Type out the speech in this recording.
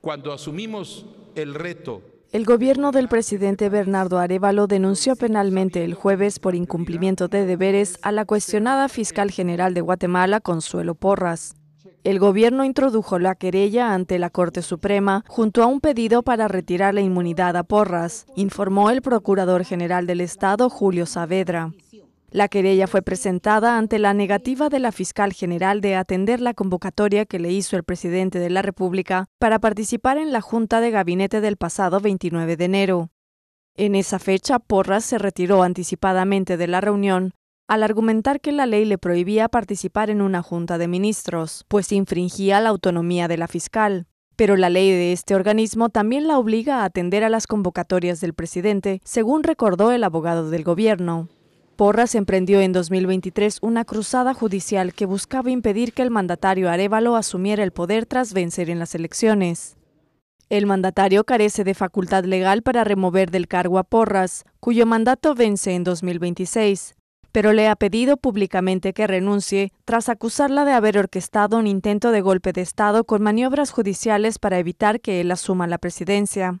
cuando asumimos el reto el gobierno del presidente Bernardo Arevalo denunció penalmente el jueves por incumplimiento de deberes a la cuestionada fiscal general de Guatemala, Consuelo Porras. El gobierno introdujo la querella ante la Corte Suprema junto a un pedido para retirar la inmunidad a Porras, informó el Procurador General del Estado, Julio Saavedra. La querella fue presentada ante la negativa de la fiscal general de atender la convocatoria que le hizo el presidente de la República para participar en la Junta de Gabinete del pasado 29 de enero. En esa fecha, Porras se retiró anticipadamente de la reunión al argumentar que la ley le prohibía participar en una junta de ministros, pues infringía la autonomía de la fiscal. Pero la ley de este organismo también la obliga a atender a las convocatorias del presidente, según recordó el abogado del gobierno. Porras emprendió en 2023 una cruzada judicial que buscaba impedir que el mandatario Arevalo asumiera el poder tras vencer en las elecciones. El mandatario carece de facultad legal para remover del cargo a Porras, cuyo mandato vence en 2026, pero le ha pedido públicamente que renuncie tras acusarla de haber orquestado un intento de golpe de Estado con maniobras judiciales para evitar que él asuma la presidencia.